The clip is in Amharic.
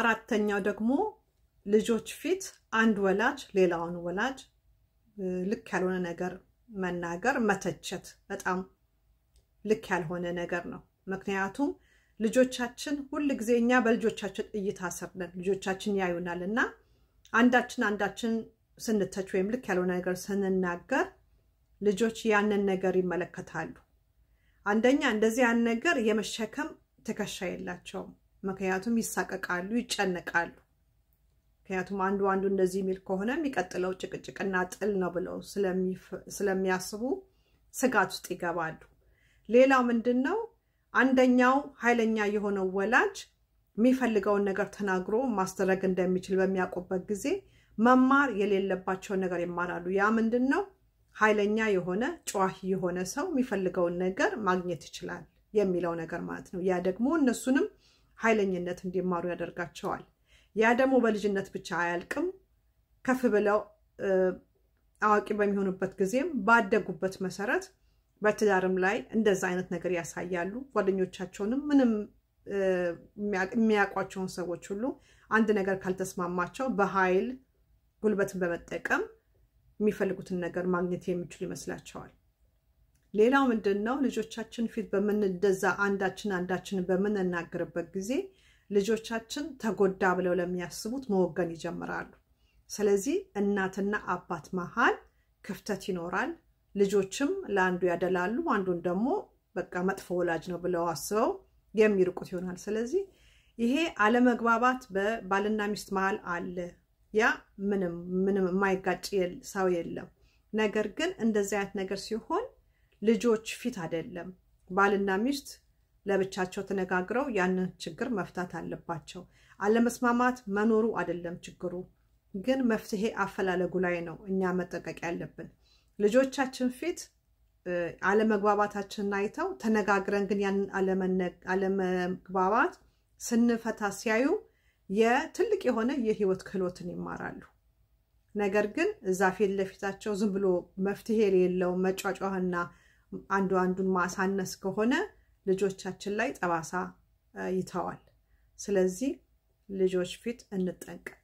አራተኛው ደግሞ ልጆች ፊት አንድ ወላጅ ሌላውን ወላጅ ልክ ያልሆነ ነገር መናገር፣ መተቸት በጣም ልክ ያልሆነ ነገር ነው። ምክንያቱም ልጆቻችን ሁል ጊዜ እኛ በልጆቻችን እይታ ስር ነን። ልጆቻችን ያዩናል እና አንዳችን አንዳችን ስንተች ወይም ልክ ያልሆነ ነገር ስንናገር ልጆች ያንን ነገር ይመለከታሉ። አንደኛ እንደዚህ ያን ነገር የመሸከም ትከሻ የላቸውም። ምክንያቱም ይሳቀቃሉ፣ ይጨነቃሉ። ምክንያቱም አንዱ አንዱ እንደዚህ የሚል ከሆነ የሚቀጥለው ጭቅጭቅና ጥል ነው ብለው ስለሚያስቡ ስጋት ውስጥ ይገባሉ። ሌላው ምንድን ነው? አንደኛው ኃይለኛ የሆነው ወላጅ የሚፈልገውን ነገር ተናግሮ ማስደረግ እንደሚችል በሚያውቁበት ጊዜ መማር የሌለባቸውን ነገር ይማራሉ። ያ ምንድን ነው? ኃይለኛ የሆነ ጨዋሂ የሆነ ሰው የሚፈልገውን ነገር ማግኘት ይችላል የሚለው ነገር ማለት ነው። ያ ደግሞ እነሱንም ኃይለኝነት እንዲማሩ ያደርጋቸዋል። ያ ደግሞ በልጅነት ብቻ አያልቅም። ከፍ ብለው አዋቂ በሚሆኑበት ጊዜም ባደጉበት መሰረት በትዳርም ላይ እንደዛ አይነት ነገር ያሳያሉ። ጓደኞቻቸውንም ምንም የሚያውቋቸውን ሰዎች ሁሉ አንድ ነገር ካልተስማማቸው በኃይል ጉልበትን በመጠቀም የሚፈልጉትን ነገር ማግኘት የሚችሉ ይመስላቸዋል። ሌላው ምንድን ነው ልጆቻችን ፊት በምንደዛ አንዳችን አንዳችን በምንናገርበት ጊዜ ልጆቻችን ተጎዳ ብለው ለሚያስቡት መወገን ይጀምራሉ። ስለዚህ እናትና አባት መሀል ክፍተት ይኖራል። ልጆችም ለአንዱ ያደላሉ፣ አንዱን ደግሞ በቃ መጥፎ ወላጅ ነው ብለው አስበው የሚርቁት ይሆናል። ስለዚህ ይሄ አለመግባባት በባልና ሚስት መሀል አለ። ያ ምንም ምንም የማይጋጭ ሰው የለም። ነገር ግን እንደዚህ አይነት ነገር ሲሆን ልጆች ፊት አይደለም። ባልና ሚስት ለብቻቸው ተነጋግረው ያንን ችግር መፍታት አለባቸው። አለመስማማት መኖሩ አይደለም ችግሩ፣ ግን መፍትሄ አፈላለጉ ላይ ነው እኛ መጠቀቅ ያለብን። ልጆቻችን ፊት አለመግባባታችንን አይተው ተነጋግረን ግን ያንን አለመግባባት ስንፈታ ሲያዩ የትልቅ የሆነ የህይወት ክህሎትን ይማራሉ። ነገር ግን እዛ ፊት ለፊታቸው ዝም ብሎ መፍትሄ የሌለው መጫጫህና አንዱ አንዱን ማሳነስ ከሆነ ልጆቻችን ላይ ጠባሳ ይተዋል። ስለዚህ ልጆች ፊት እንጠንቀቅ።